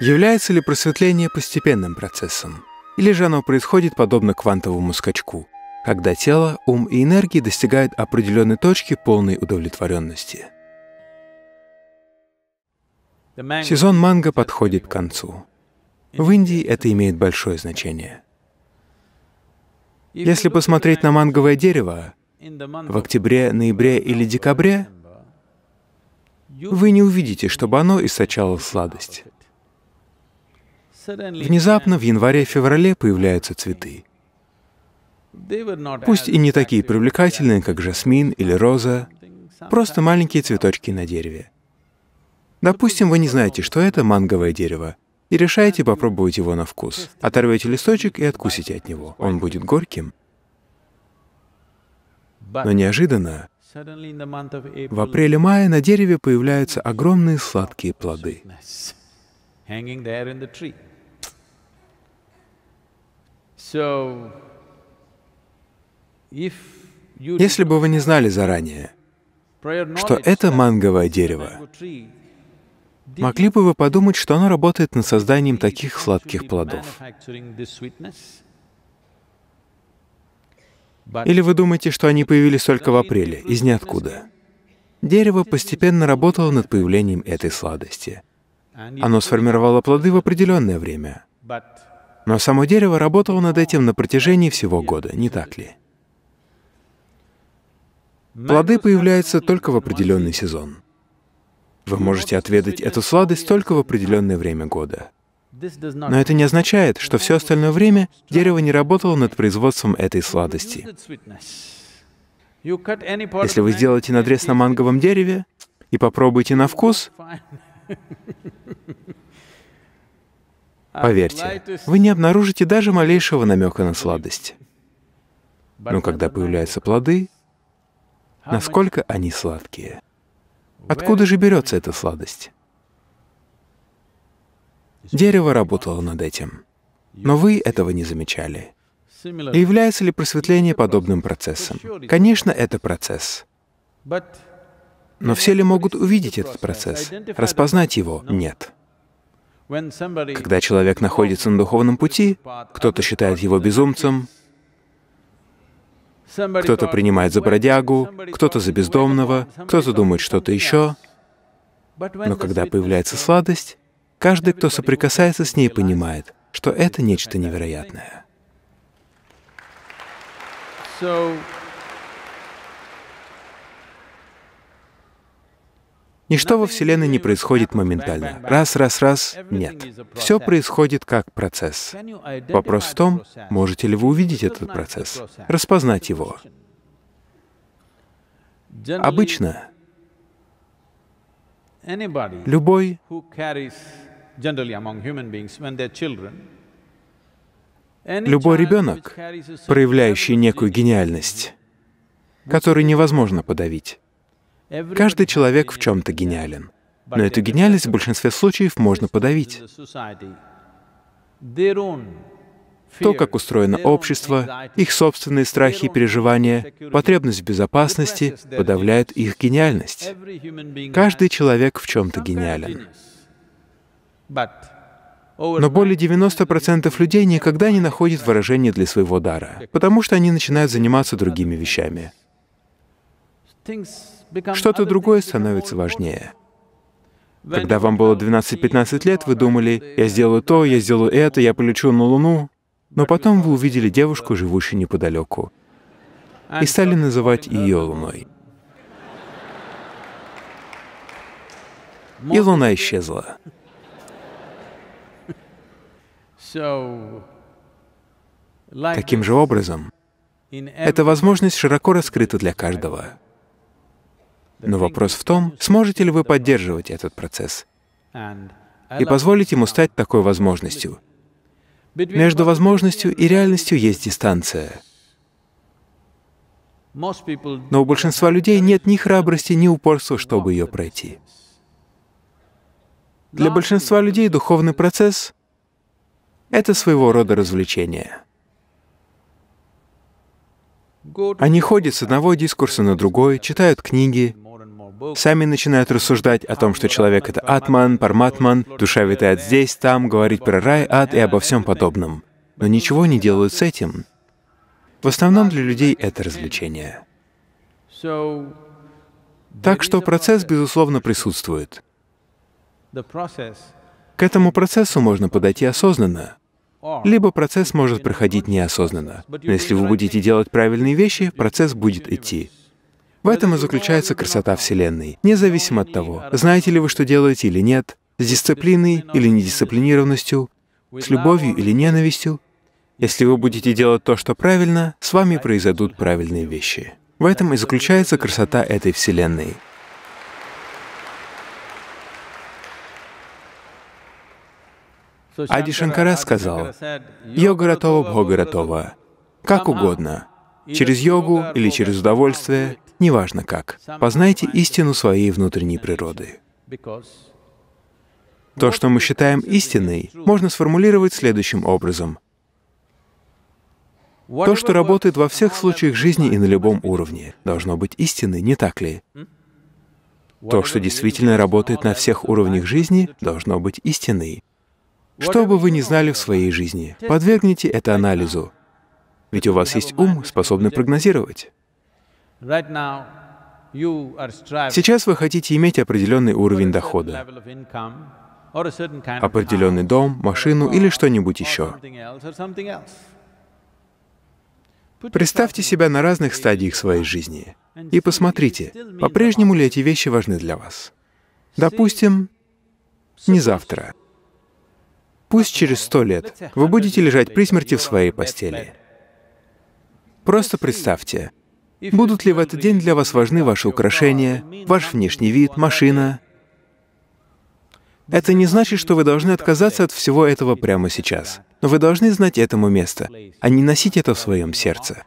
Является ли просветление постепенным процессом? Или же оно происходит подобно квантовому скачку, когда тело, ум и энергии достигают определенной точки полной удовлетворенности? Сезон манго подходит к концу. В Индии это имеет большое значение. Если посмотреть на манговое дерево, в октябре, ноябре или декабре вы не увидите, чтобы оно источало сладость. Внезапно в январе-феврале появляются цветы. Пусть и не такие привлекательные, как жасмин или роза, просто маленькие цветочки на дереве. Допустим, вы не знаете, что это манговое дерево, и решаете попробовать его на вкус. Оторвете листочек и откусите от него. Он будет горьким. Но неожиданно в апреле-мае на дереве появляются огромные сладкие плоды. Если бы вы не знали заранее, что это манговое дерево, могли бы вы подумать, что оно работает над созданием таких сладких плодов? Или вы думаете, что они появились только в апреле, из ниоткуда? Дерево постепенно работало над появлением этой сладости. Оно сформировало плоды в определенное время. Но само дерево работало над этим на протяжении всего года, не так ли? Плоды появляются только в определенный сезон. Вы можете отведать эту сладость только в определенное время года. Но это не означает, что все остальное время дерево не работало над производством этой сладости. Если вы сделаете надрез на манговом дереве и попробуете на вкус, Поверьте, вы не обнаружите даже малейшего намека на сладость. Но когда появляются плоды, насколько они сладкие? Откуда же берется эта сладость? Дерево работало над этим, но вы этого не замечали. И является ли просветление подобным процессом? Конечно, это процесс. Но все ли могут увидеть этот процесс? Распознать его? Нет. Когда человек находится на духовном пути, кто-то считает его безумцем, кто-то принимает за бродягу, кто-то за бездомного, кто-то думает что-то еще. Но когда появляется сладость, каждый, кто соприкасается с ней, понимает, что это нечто невероятное. So Ничто во Вселенной не происходит моментально. Раз, раз, раз — нет. Все происходит как процесс. Вопрос в том, можете ли вы увидеть этот процесс, распознать его. Обычно любой, любой ребенок, проявляющий некую гениальность, который невозможно подавить, Каждый человек в чем-то гениален, но эту гениальность в большинстве случаев можно подавить. То, как устроено общество, их собственные страхи и переживания, потребность в безопасности подавляют их гениальность. Каждый человек в чем-то гениален. Но более 90% людей никогда не находят выражения для своего дара, потому что они начинают заниматься другими вещами. Что-то другое становится важнее. Когда вам было 12-15 лет, вы думали, я сделаю то, я сделаю это, я полечу на Луну. Но потом вы увидели девушку, живущую неподалеку, и стали называть ее Луной. И Луна исчезла. Таким же образом, эта возможность широко раскрыта для каждого. Но вопрос в том, сможете ли вы поддерживать этот процесс и позволить ему стать такой возможностью. Между возможностью и реальностью есть дистанция. Но у большинства людей нет ни храбрости, ни упорства, чтобы ее пройти. Для большинства людей духовный процесс — это своего рода развлечение — они ходят с одного дискурса на другой, читают книги, сами начинают рассуждать о том, что человек — это атман, парматман, душа витает здесь, там, говорить про рай, ад и обо всем подобном. Но ничего не делают с этим. В основном для людей это развлечение. Так что процесс, безусловно, присутствует. К этому процессу можно подойти осознанно либо процесс может проходить неосознанно. Но если вы будете делать правильные вещи, процесс будет идти. В этом и заключается красота Вселенной. Независимо от того, знаете ли вы, что делаете или нет, с дисциплиной или недисциплинированностью, с любовью или ненавистью, если вы будете делать то, что правильно, с вами произойдут правильные вещи. В этом и заключается красота этой Вселенной. Ади Шанкара сказал, «Йога Ратова Бхога Ратова, как угодно, через йогу или через удовольствие, неважно как, познайте истину своей внутренней природы». То, что мы считаем истиной, можно сформулировать следующим образом. То, что работает во всех случаях жизни и на любом уровне, должно быть истиной, не так ли? То, что действительно работает на всех уровнях жизни, должно быть истиной. Что бы вы ни знали в своей жизни, подвергните это анализу. Ведь у вас есть ум, способный прогнозировать. Сейчас вы хотите иметь определенный уровень дохода, определенный дом, машину или что-нибудь еще. Представьте себя на разных стадиях своей жизни и посмотрите, по-прежнему ли эти вещи важны для вас. Допустим, не завтра, Пусть через сто лет вы будете лежать при смерти в своей постели. Просто представьте, будут ли в этот день для вас важны ваши украшения, ваш внешний вид, машина. Это не значит, что вы должны отказаться от всего этого прямо сейчас. Но вы должны знать этому место, а не носить это в своем сердце.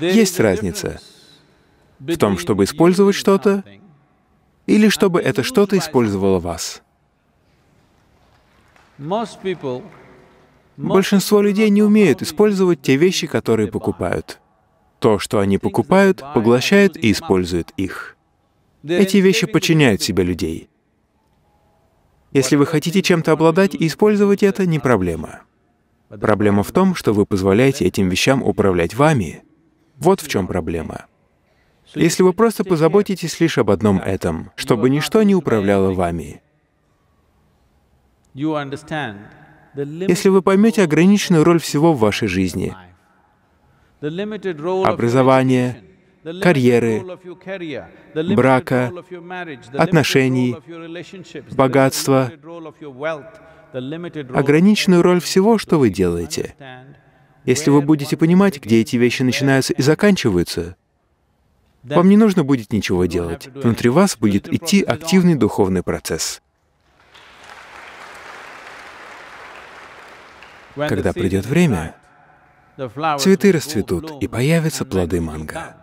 Есть разница в том, чтобы использовать что-то, или чтобы это что-то использовало вас. Большинство людей не умеют использовать те вещи, которые покупают. То, что они покупают, поглощает и использует их. Эти вещи подчиняют себя людей. Если вы хотите чем-то обладать и использовать это, не проблема. Проблема в том, что вы позволяете этим вещам управлять вами. Вот в чем проблема если вы просто позаботитесь лишь об одном этом, чтобы ничто не управляло вами. Если вы поймете ограниченную роль всего в вашей жизни, образование, карьеры, брака, отношений, богатства, ограниченную роль всего, что вы делаете. Если вы будете понимать, где эти вещи начинаются и заканчиваются, вам не нужно будет ничего делать. Внутри вас будет идти активный духовный процесс. Когда придет время, цветы расцветут и появятся плоды манго.